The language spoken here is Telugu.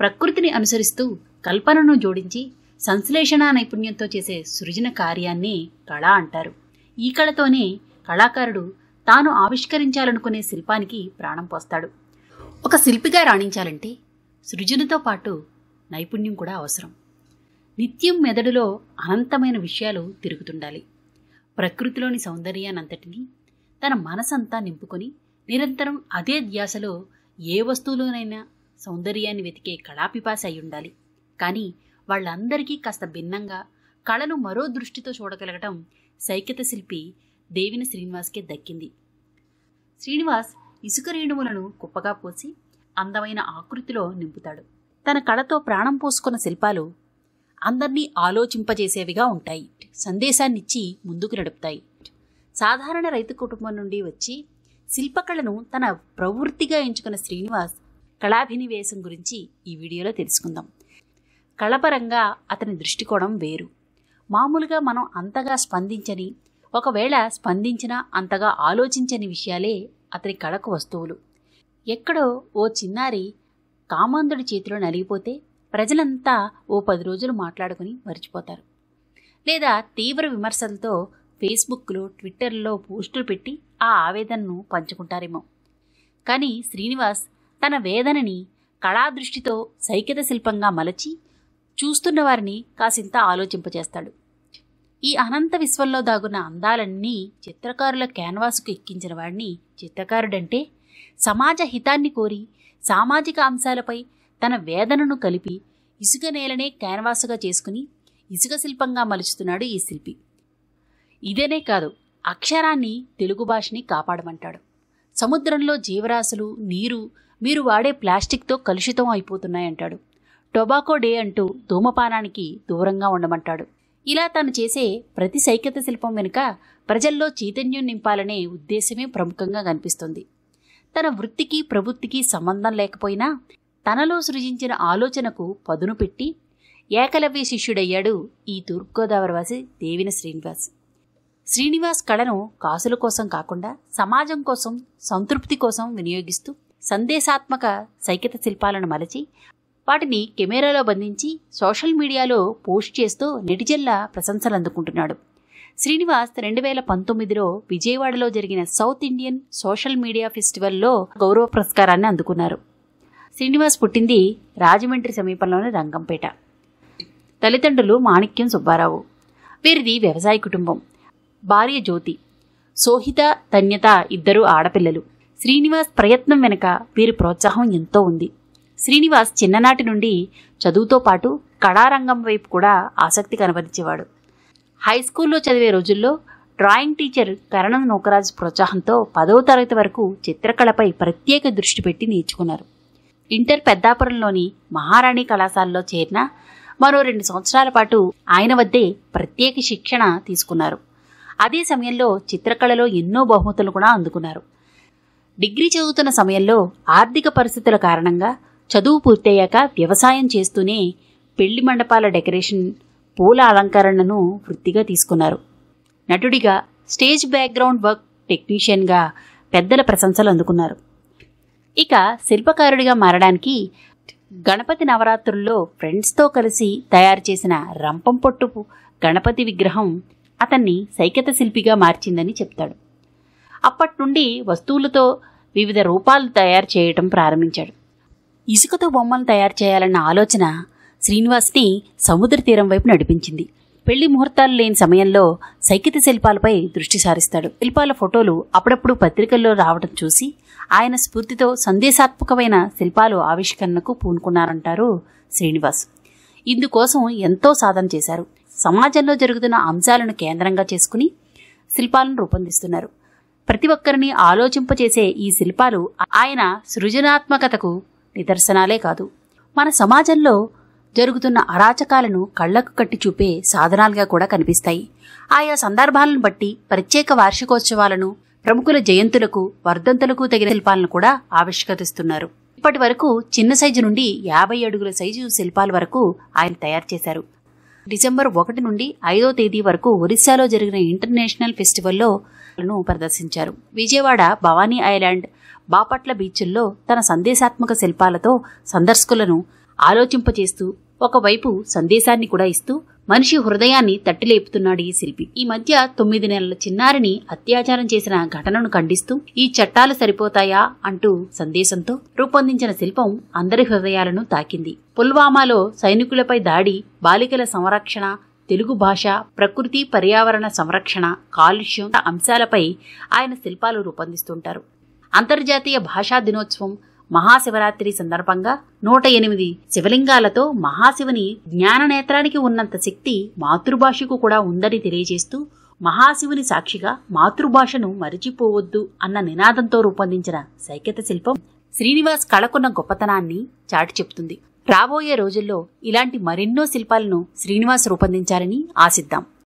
ప్రకృతిని అనుసరిస్తూ కల్పనను జోడించి సంశ్లేషణ నైపుణ్యంతో చేసే సృజన కార్యాన్ని కళ అంటారు ఈ కళతోనే కళాకారుడు తాను ఆవిష్కరించాలనుకునే శిల్పానికి ప్రాణం పోస్తాడు ఒక శిల్పిగా రాణించాలంటే సృజనతో పాటు నైపుణ్యం కూడా అవసరం నిత్యం మెదడులో అనంతమైన విషయాలు తిరుగుతుండాలి ప్రకృతిలోని సౌందర్యానంతటినీ తన మనసంతా నింపుకొని నిరంతరం అదే ధ్యాసలో ఏ వస్తువులోనైనా సౌందర్యాన్ని వెతికే కళాపిపాస అయి ఉండాలి కానీ వాళ్ళందరికీ కాస్త భిన్నంగా కళను మరో దృష్టితో చూడగలగటం సైకిత శిల్పి దేవిని శ్రీనివాస్కే దక్కింది శ్రీనివాస్ ఇసుక రేణువులను కుప్పగా పోసి అందమైన ఆకృతిలో నింపుతాడు తన కళతో ప్రాణం పోసుకున్న శిల్పాలు అందర్నీ ఆలోచింపజేసేవిగా ఉంటాయి సందేశాన్నిచ్చి ముందుకు నడుపుతాయి సాధారణ రైతు కుటుంబం నుండి వచ్చి శిల్పకళను తన ప్రవృత్తిగా ఎంచుకున్న శ్రీనివాస్ కళాభినివేశం గురించి ఈ వీడియోలో తెలుసుకుందాం కళపరంగా అతని దృష్టికోణం వేరు మామూలుగా మనం అంతగా స్పందించని ఒకవేళ స్పందించినా అంతగా ఆలోచించని విషయాలే అతని కళకు వస్తువులు ఎక్కడో ఓ చిన్నారి కామాంధుడి చేతిలో నలిగిపోతే ప్రజలంతా ఓ పది రోజులు మాట్లాడుకుని మర్చిపోతారు లేదా తీవ్ర విమర్శలతో ఫేస్బుక్లో ట్విట్టర్లో పోస్టులు పెట్టి ఆ ఆవేదనను పంచుకుంటారేమో కానీ శ్రీనివాస్ తన వేదనని కళాదృష్టితో సైకిత శిల్పంగా మలచి చూస్తున్న వారిని కాసింత ఆలోచింపచేస్తాడు ఈ అనంత విశ్వంలో దాగున్న అందాలన్నీ చిత్రకారుల క్యాన్వాసుకు ఎక్కించిన వాడిని చిత్రకారుడంటే సమాజ హితాన్ని కోరి సామాజిక అంశాలపై తన వేదనను కలిపి ఇసుక నేలనే క్యాన్వాసుగా చేసుకుని ఇసుక శిల్పంగా మలుచుతున్నాడు ఈ శిల్పి ఇదేనే కాదు అక్షరాన్ని తెలుగు భాషని కాపాడమంటాడు సముద్రంలో జీవరాశులు నీరు మీరు వాడే ప్లాస్టిక్తో కలుషితం అయిపోతున్నాయంటాడు టొబాకో డే అంటూ ధూమపానానికి దూరంగా ఉండమంటాడు ఇలా తాను చేసే ప్రతి సైకత శిల్పం వెనుక ప్రజల్లో చైతన్యం నింపాలనే ఉద్దేశమే ప్రముఖంగా కనిపిస్తుంది తన వృత్తికి ప్రవృత్తికి సంబంధం లేకపోయినా తనలో సృజించిన ఆలోచనకు పదును పెట్టి ఏకలవ్య శిష్యుడయ్యాడు ఈ తూర్పుగోదావరి వాసి దేవిన శ్రీనివాస్ శ్రీనివాస్ కళను కాసుల కోసం కాకుండా సమాజం కోసం సంతృప్తి కోసం వినియోగిస్తూ సందేశాత్మక సైకిత శిల్పాలను మలచి వాటిని కెమెరాలో బంధించి సోషల్ మీడియాలో పోస్ట్ చేస్తూ నెటిజన్ల ప్రశంసలు అందుకుంటున్నాడు శ్రీనివాస్ రెండు వేల పంతొమ్మిదిలో విజయవాడలో జరిగిన సౌత్ ఇండియన్ సోషల్ మీడియా ఫెస్టివల్లో గౌరవ పురస్కారాన్ని అందుకున్నారు శ్రీనివాస్ పుట్టింది రాజమండ్రి సమీపంలోని రంగంపేట తల్లిదండ్రులు మాణిక్యం సుబ్బారావు వీరిది వ్యవసాయ కుటుంబం భార్య జ్యోతి సోహిత తన్యత ఇద్దరు ఆడపిల్లలు శ్రీనివాస్ ప్రయత్నం వెనుక వీరి ప్రోత్సాహం ఎంతో ఉంది శ్రీనివాస్ చిన్ననాటి నుండి చదువుతో పాటు కళారంగం వైపు కూడా ఆసక్తి కనబరిచేవాడు హై స్కూల్లో చదివే రోజుల్లో డ్రాయింగ్ టీచర్ కరణ నూకరాజ్ ప్రోత్సాహంతో పదవ తరగతి వరకు చిత్రకళపై ప్రత్యేక దృష్టి పెట్టి నేర్చుకున్నారు ఇంటర్ పెద్దాపురంలోని మహారాణి కళాశాలలో చేరిన మరో రెండు సంవత్సరాల పాటు ఆయన వద్దే ప్రత్యేక శిక్షణ తీసుకున్నారు అదే సమయంలో చిత్రకళలో ఎన్నో బహుమతులు కూడా అందుకున్నారు డిగ్రీ చదువుతున్న సమయంలో ఆర్థిక పరిస్థితుల కారణంగా చదువు పూర్తయ్యాక వ్యవసాయం చేస్తూనే పెళ్లి మండపాల డెకరేషన్ పూల అలంకరణను వృత్తిగా తీసుకున్నారు నటుడిగా స్టేజ్ బ్యాక్గ్రౌండ్ వర్క్ టెక్నీషియన్గా పెద్దల ప్రశంసలు అందుకున్నారు ఇక శిల్పకారుడిగా మారడానికి గణపతి నవరాత్రుల్లో ఫ్రెండ్స్తో కలిసి తయారు చేసిన రంపం పొట్టు గణపతి విగ్రహం అతన్ని సైకత శిల్పిగా మార్చిందని చెప్తాడు అప్పటి నుండి వస్తువులతో వివిధ రూపాలు తయారు చేయటం ప్రారంభించాడు ఇసుకతో బొమ్మలు తయారు చేయాలన్న ఆలోచన శ్రీనివాస్ని సముద్ర తీరం వైపు నడిపించింది పెళ్లి ముహూర్తాలు లేని సమయంలో సైకిత శిల్పాలపై దృష్టి సారిస్తాడు శిల్పాల ఫోటోలు అప్పుడప్పుడు పత్రికల్లో రావడం చూసి ఆయన స్ఫూర్తితో సందేశాత్మకమైన శిల్పాలు ఆవిష్కరణకు పూనుకున్నారంటారు శ్రీనివాస్ ఇందుకోసం ఎంతో సాధన చేశారు సమాజంలో జరుగుతున్న అంశాలను కేంద్రంగా చేసుకుని శిల్పాలను రూపొందిస్తున్నారు ప్రతి ఒక్కరిని ఆలోచింపచేసే ఈ శిల్పాలు ఆయన సృజనాత్మకతకు నిదర్శనాలే కాదు మన సమాజంలో జరుగుతున్న అరాచకాలను కళ్లకు కట్టి చూపే సాధనాలుగా కూడా కనిపిస్తాయి ఆయా సందర్భాలను బట్టి ప్రత్యేక వార్షికోత్సవాలను ప్రముఖుల జయంతులకు వర్ధంతులకు తగిన శిల్పాలను కూడా ఆవిష్కరిస్తున్నారు ఇప్పటి వరకు చిన్న సైజు నుండి యాభై అడుగుల సైజు శిల్పాల వరకు ఆయన తయారు చేశారు డిసెంబర్ ఒకటి నుండి ఐదో తేదీ వరకు ఒరిస్సాలో జరిగిన ఇంటర్నేషనల్ ఫెస్టివల్లో ప్రదర్శించారు విజయవాడ భవానీ ఐలాండ్ బాపట్ల బీచ్ల్లో తన సందేశాత్మక శిల్పాలతో సందర్శకులను ఆలోచింపచేస్తూ ఒకవైపు సందేశాన్ని కూడా ఇస్తూ మనిషి హృదయాన్ని తట్టిలేపుతున్నాడు ఈ శిల్పి ఈ మధ్య తొమ్మిది నెలల చిన్నారిని అత్యాచారం చేసిన ఘటనను ఖండిస్తూ ఈ చట్టాలు సరిపోతాయా అంటూ సందేశంతో రూపొందించిన శిల్పం అందరి హృదయాలను తాకింది పుల్వామాలో సైనికులపై దాడి బాలికల సంరక్షణ తెలుగు భాష ప్రకృతి పర్యావరణ సంరక్షణ కాలుష్యం అంశాలపై ఆయన శిల్పాలు రూపొందిస్తుంటారు అంతర్జాతీయ భాషా దినోత్సవం మహాశివరాత్రి సందర్భంగా నూట ఎనిమిది శివలింగాలతో మహాశివుని జ్ఞాననేత్రానికి ఉన్నంత శక్తి మాతృభాషకు కూడా ఉందని తెలియజేస్తూ మహాశివుని సాక్షిగా మాతృభాషను మరిచిపోవద్దు అన్న నినాదంతో రూపొందించిన సైకత శిల్పం శ్రీనివాస్ కళకున్న గొప్పతనాన్ని చాటి చెప్తుంది రాబోయే రోజుల్లో ఇలాంటి మరెన్నో శిల్పాలను శ్రీనివాస్ రూపొందించాలని ఆశిద్దాం